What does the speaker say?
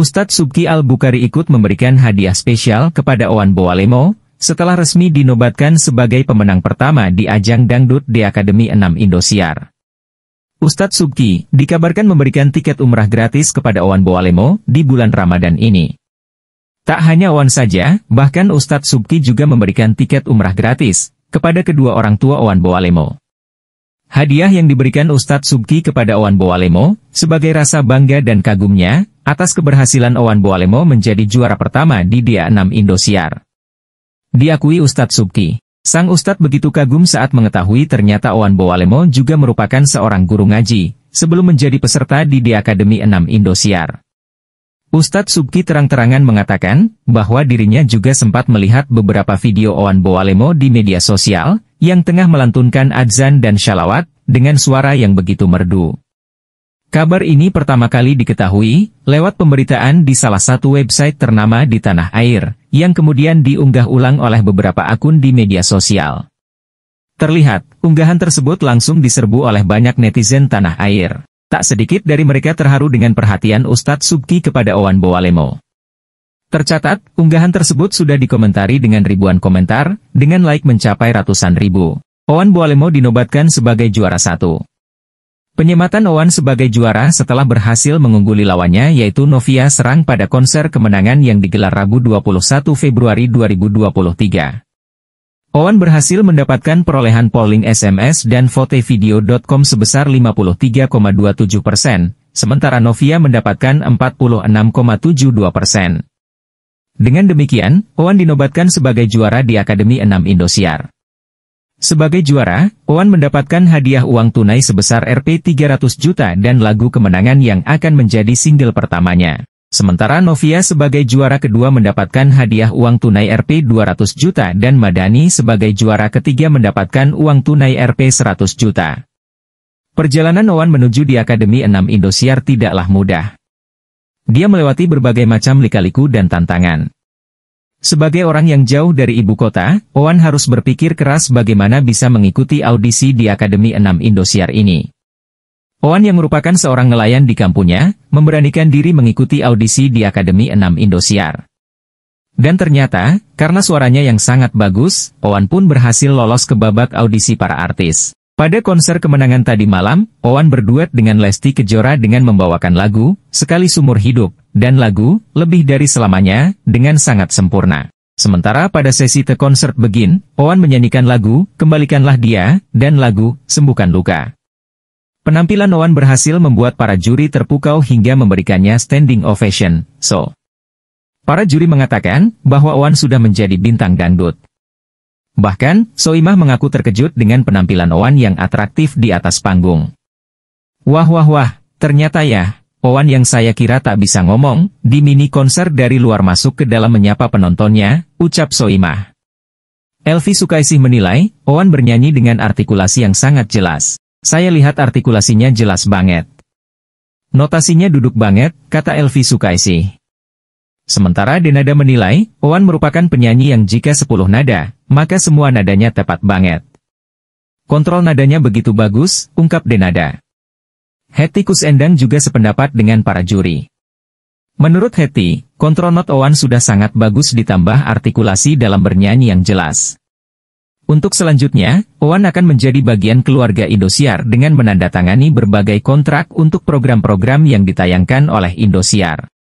Ustadz Subki Al-Bukhari ikut memberikan hadiah spesial kepada Owan Boalemo, setelah resmi dinobatkan sebagai pemenang pertama di ajang dangdut di Akademi 6 Indosiar. Ustadz Subki dikabarkan memberikan tiket umrah gratis kepada Owan Boalemo di bulan Ramadan ini. Tak hanya Owan saja, bahkan Ustadz Subki juga memberikan tiket umrah gratis kepada kedua orang tua Owan Boalemo. Hadiah yang diberikan Ustadz Subki kepada Owan Boalemo, sebagai rasa bangga dan kagumnya, atas keberhasilan Owan Boalemo menjadi juara pertama di Dia 6 Indosiar. Diakui Ustadz Subki, sang Ustadz begitu kagum saat mengetahui ternyata Owan Boalemo juga merupakan seorang guru ngaji, sebelum menjadi peserta di Dia Akademi 6 Indosiar. Ustadz Subki terang-terangan mengatakan, bahwa dirinya juga sempat melihat beberapa video Owan Boalemo di media sosial, yang tengah melantunkan adzan dan syalawat, dengan suara yang begitu merdu. Kabar ini pertama kali diketahui, lewat pemberitaan di salah satu website ternama di tanah air, yang kemudian diunggah ulang oleh beberapa akun di media sosial. Terlihat, unggahan tersebut langsung diserbu oleh banyak netizen tanah air. Tak sedikit dari mereka terharu dengan perhatian Ustadz Subki kepada Owan Bowalemo. Tercatat, unggahan tersebut sudah dikomentari dengan ribuan komentar, dengan like mencapai ratusan ribu. Owan Boalemo dinobatkan sebagai juara satu. Penyematan Owan sebagai juara setelah berhasil mengungguli lawannya yaitu Novia Serang pada konser kemenangan yang digelar Rabu 21 Februari 2023. Owan berhasil mendapatkan perolehan polling SMS dan votevideo.com sebesar 53,27 persen, sementara Novia mendapatkan 46,72 persen. Dengan demikian, Owan dinobatkan sebagai juara di Akademi 6 Indosiar. Sebagai juara, Owan mendapatkan hadiah uang tunai sebesar Rp 300 juta dan lagu kemenangan yang akan menjadi single pertamanya. Sementara Novia sebagai juara kedua mendapatkan hadiah uang tunai Rp 200 juta dan Madani sebagai juara ketiga mendapatkan uang tunai Rp 100 juta. Perjalanan Owan menuju di Akademi 6 Indosiar tidaklah mudah. Dia melewati berbagai macam likaliku dan tantangan. Sebagai orang yang jauh dari ibu kota, Owan harus berpikir keras bagaimana bisa mengikuti audisi di Akademi 6 Indosiar ini. Owan yang merupakan seorang nelayan di kampungnya, memberanikan diri mengikuti audisi di Akademi 6 Indosiar. Dan ternyata, karena suaranya yang sangat bagus, Owan pun berhasil lolos ke babak audisi para artis. Pada konser kemenangan tadi malam, Owan berduet dengan Lesti Kejora dengan membawakan lagu, Sekali Sumur Hidup, dan lagu, Lebih Dari Selamanya, dengan sangat sempurna. Sementara pada sesi The Concert Begin, Owan menyanyikan lagu, Kembalikanlah Dia, dan lagu, Sembuhkan Luka. Penampilan Owan berhasil membuat para juri terpukau hingga memberikannya standing ovation, so. Para juri mengatakan, bahwa Owan sudah menjadi bintang dangdut. Bahkan, Soimah mengaku terkejut dengan penampilan Owan yang atraktif di atas panggung. Wah wah wah, ternyata ya, Owan yang saya kira tak bisa ngomong, di mini konser dari luar masuk ke dalam menyapa penontonnya, ucap Soimah. Elvi Sukaisih menilai, Owan bernyanyi dengan artikulasi yang sangat jelas. Saya lihat artikulasinya jelas banget. Notasinya duduk banget, kata Elvi Sukaisih. Sementara Denada menilai, Wan merupakan penyanyi yang jika 10 nada, maka semua nadanya tepat banget. Kontrol nadanya begitu bagus, ungkap Denada. Hetikus Endang juga sependapat dengan para juri. Menurut Hetty, kontrol not Owan sudah sangat bagus ditambah artikulasi dalam bernyanyi yang jelas. Untuk selanjutnya, Owan akan menjadi bagian keluarga Indosiar dengan menandatangani berbagai kontrak untuk program-program yang ditayangkan oleh Indosiar.